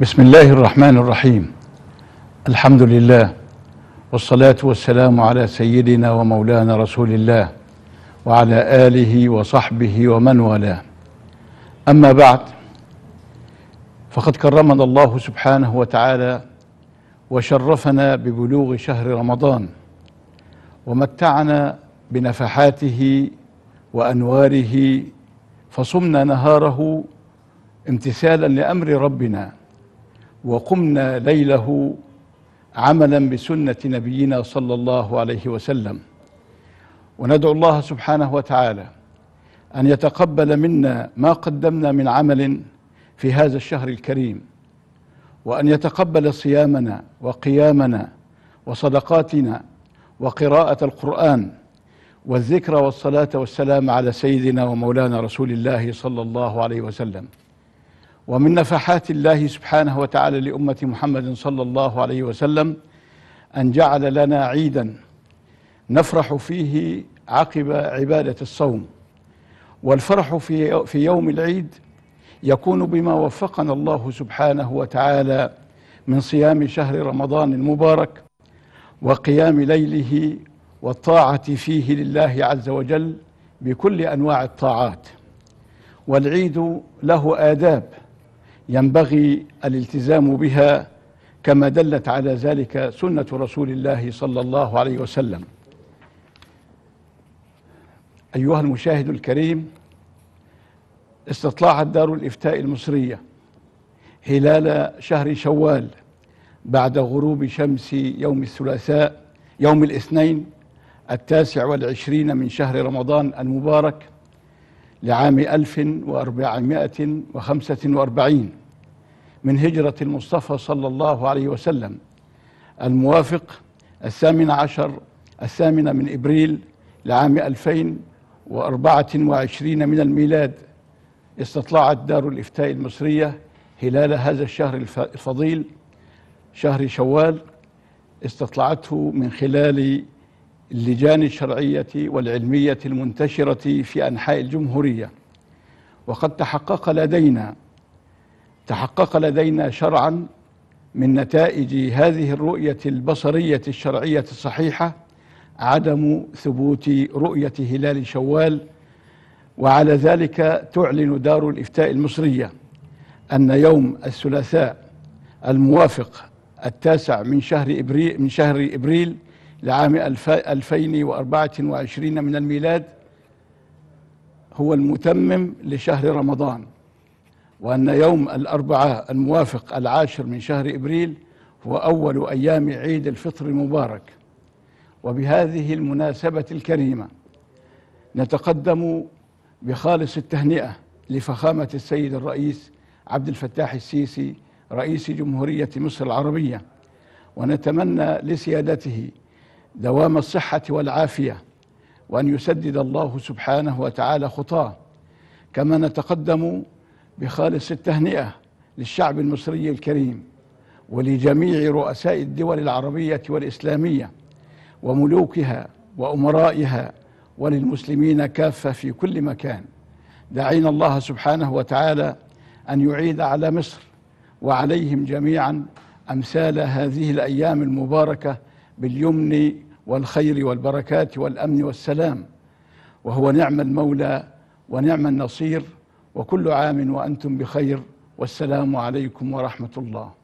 بسم الله الرحمن الرحيم الحمد لله والصلاة والسلام على سيدنا ومولانا رسول الله وعلى آله وصحبه ومن والاه أما بعد فقد كرمنا الله سبحانه وتعالى وشرفنا ببلوغ شهر رمضان ومتعنا بنفحاته وأنواره فصمنا نهاره امتثالا لامر ربنا وقمنا ليله عملا بسنه نبينا صلى الله عليه وسلم وندعو الله سبحانه وتعالى ان يتقبل منا ما قدمنا من عمل في هذا الشهر الكريم وان يتقبل صيامنا وقيامنا وصدقاتنا وقراءه القران والذكر والصلاه والسلام على سيدنا ومولانا رسول الله صلى الله عليه وسلم ومن نفحات الله سبحانه وتعالى لأمة محمد صلى الله عليه وسلم أن جعل لنا عيدا نفرح فيه عقب عبادة الصوم والفرح في في يوم العيد يكون بما وفقنا الله سبحانه وتعالى من صيام شهر رمضان المبارك وقيام ليله والطاعة فيه لله عز وجل بكل أنواع الطاعات والعيد له آداب ينبغي الالتزام بها كما دلت على ذلك سنة رسول الله صلى الله عليه وسلم أيها المشاهد الكريم استطلاعت دار الإفتاء المصرية هلال شهر شوال بعد غروب شمس يوم الثلاثاء يوم الاثنين التاسع والعشرين من شهر رمضان المبارك لعام 1445 من هجرة المصطفى صلى الله عليه وسلم الموافق الثامن عشر الثامن من إبريل لعام 2024 من الميلاد استطلعت دار الإفتاء المصرية هلال هذا الشهر الفضيل شهر شوال استطلعته من خلال اللجان الشرعية والعلمية المنتشرة في أنحاء الجمهورية وقد تحقق لدينا تحقق لدينا شرعا من نتائج هذه الرؤية البصرية الشرعية الصحيحة عدم ثبوت رؤية هلال شوال وعلى ذلك تعلن دار الإفتاء المصرية أن يوم الثلاثاء الموافق التاسع من شهر إبريل من شهر إبريل لعام 2024 من الميلاد هو المتمم لشهر رمضان وأن يوم الأربعاء الموافق العاشر من شهر إبريل هو أول أيام عيد الفطر المبارك وبهذه المناسبة الكريمة نتقدم بخالص التهنئة لفخامة السيد الرئيس عبد الفتاح السيسي رئيس جمهورية مصر العربية ونتمنى لسيادته دوام الصحة والعافية وأن يسدد الله سبحانه وتعالى خطاه كما نتقدم بخالص التهنئة للشعب المصري الكريم ولجميع رؤساء الدول العربية والإسلامية وملوكها وأمرائها وللمسلمين كافة في كل مكان دعينا الله سبحانه وتعالى أن يعيد على مصر وعليهم جميعا أمثال هذه الأيام المباركة باليمن والخير والبركات والأمن والسلام وهو نعم المولى ونعم النصير وكل عام وأنتم بخير والسلام عليكم ورحمة الله